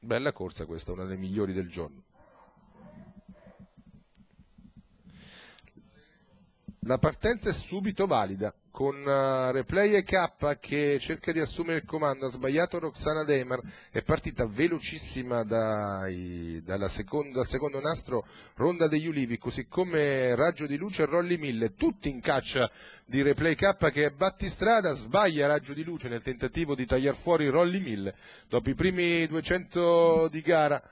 Bella corsa questa, una delle migliori del giorno. La partenza è subito valida, con eh, replay e K che cerca di assumere il comando, ha sbagliato Roxana Demar, è partita velocissima dai, seconda, dal secondo nastro Ronda degli Ulivi, così come Raggio di Luce e Rolli 1000, tutti in caccia di replay K che è battistrada, sbaglia Raggio di Luce nel tentativo di tagliare fuori Rolli 1000, dopo i primi 200 di gara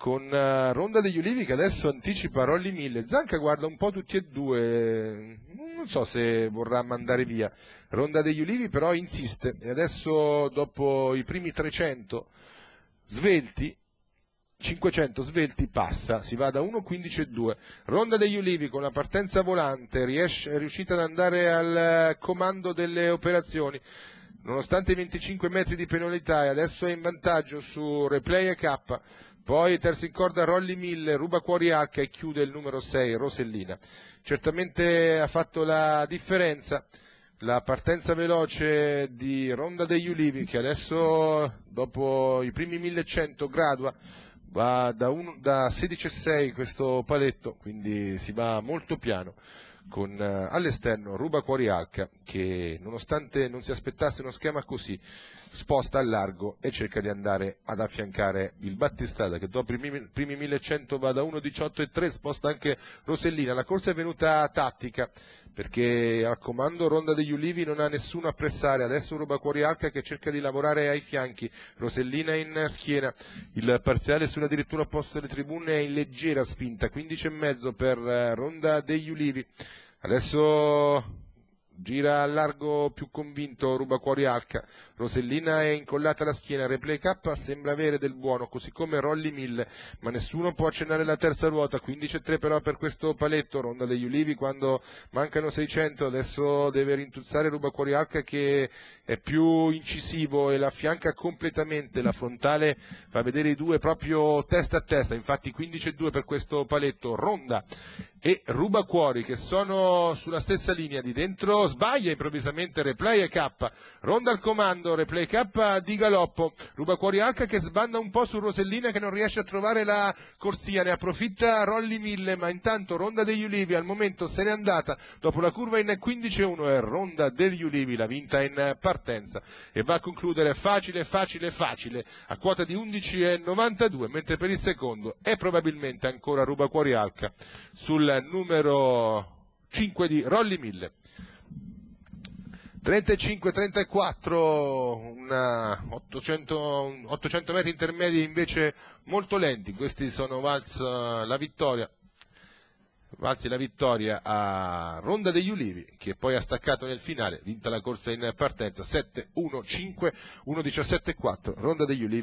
con uh, Ronda degli Ulivi che adesso anticipa Rolli 1000. Zanca guarda un po' tutti e due, non so se vorrà mandare via. Ronda degli Ulivi però insiste e adesso dopo i primi 300 svelti 500 svelti passa, si va da e 2. Ronda degli Ulivi con la partenza volante, riesce, è riuscita ad andare al comando delle operazioni, nonostante i 25 metri di penalità e adesso è in vantaggio su replay e K. Poi terzo in corda Rolli Mille, ruba cuori H e chiude il numero 6 Rosellina. Certamente ha fatto la differenza la partenza veloce di Ronda degli Ulivi che adesso dopo i primi 1100 gradua va da, un, da 16,6 questo paletto, quindi si va molto piano con uh, all'esterno Ruba Quarialca che nonostante non si aspettasse uno schema così sposta al largo e cerca di andare ad affiancare il battistrada che dopo i primi, primi 1100 va da 1,18 e 3 sposta anche Rosellina la corsa è venuta tattica perché al comando Ronda degli Ulivi non ha nessuno a pressare, adesso Rubacuori H che cerca di lavorare ai fianchi, Rosellina in schiena, il parziale sulla direttura opposta alle tribune è in leggera spinta, 15,5 per eh, Ronda degli Ulivi, adesso Gira al largo più convinto, ruba cuori arca. Rosellina è incollata alla schiena, replay K sembra avere del buono, così come Rolli 1000, ma nessuno può accennare la terza ruota, 15-3 però per questo paletto, Ronda degli Ulivi quando mancano 600, adesso deve rintuzzare ruba cuori arca che è più incisivo e la fianca completamente, la frontale fa vedere i due proprio testa a testa, infatti 15-2 per questo paletto, Ronda e Rubacuori che sono sulla stessa linea di dentro sbaglia improvvisamente Replay e K ronda al comando Replay K di Galoppo Rubacuori H che sbanda un po' su Rosellina che non riesce a trovare la corsia ne approfitta Rolli Mille ma intanto Ronda degli Ulivi al momento se n'è andata dopo la curva in 15-1 e Ronda degli Ulivi la vinta in partenza e va a concludere facile facile facile a quota di 11,92 mentre per il secondo è probabilmente ancora Rubacuori H sul numero 5 di Rolli 1000. 35-34, 800, 800, metri intermedi invece molto lenti, questi sono Valz eh, la vittoria. Valzi la vittoria a Ronda degli Ulivi, che poi ha staccato nel finale, vinta la corsa in partenza 7-1-5, 1-17-4, Ronda degli Ulivi.